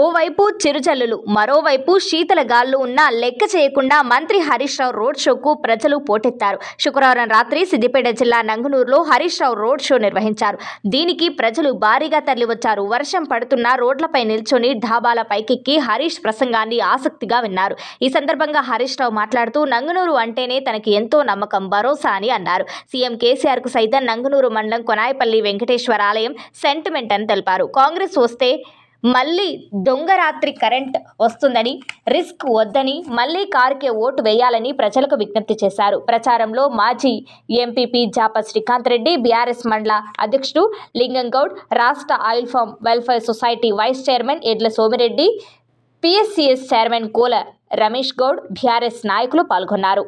ఓవైపు చిరుచల్లులు మరోవైపు శీతల గాళ్ళు ఉన్నా లెక్క చేయకుండా మంత్రి హరీష్ రావు రోడ్ షోకు ప్రజలు పోటెత్తారు శుక్రవారం రాత్రి సిద్దిపేట జిల్లా నంగునూరులో హరీష్ రావు రోడ్ షో నిర్వహించారు దీనికి ప్రజలు భారీగా తరలివచ్చారు వర్షం పడుతున్న రోడ్లపై నిల్చొని ఢాబాల పైకెక్కి హరీష్ ప్రసంగాన్ని ఆసక్తిగా విన్నారు ఈ సందర్భంగా హరీష్ రావు మాట్లాడుతూ నంగునూరు అంటేనే తనకి ఎంతో నమ్మకం భరోసా అని అన్నారు సీఎం కేసీఆర్కు సైతం నంగునూరు మండలం కొనాయపల్లి వెంకటేశ్వర ఆలయం సెంటిమెంట్ అని తెలిపారు కాంగ్రెస్ వస్తే మళ్ళీ దొంగ రాత్రి కరెంట్ వస్తుందని రిస్క్ వద్దని మళ్ళీ కారుకే ఓటు వేయాలని ప్రజలకు విజ్ఞప్తి చేశారు ప్రచారంలో మాజీ ఎంపీపీ జాప శ్రీకాంత్ రెడ్డి బీఆర్ఎస్ మండల అధ్యక్షుడు లింగంగౌడ్ రాష్ట్ర oil palm welfare society vice chairman Edla Somireddy PSCS chairman Kola Ramesh Goud BRS నాయకులు పాల్గొన్నారు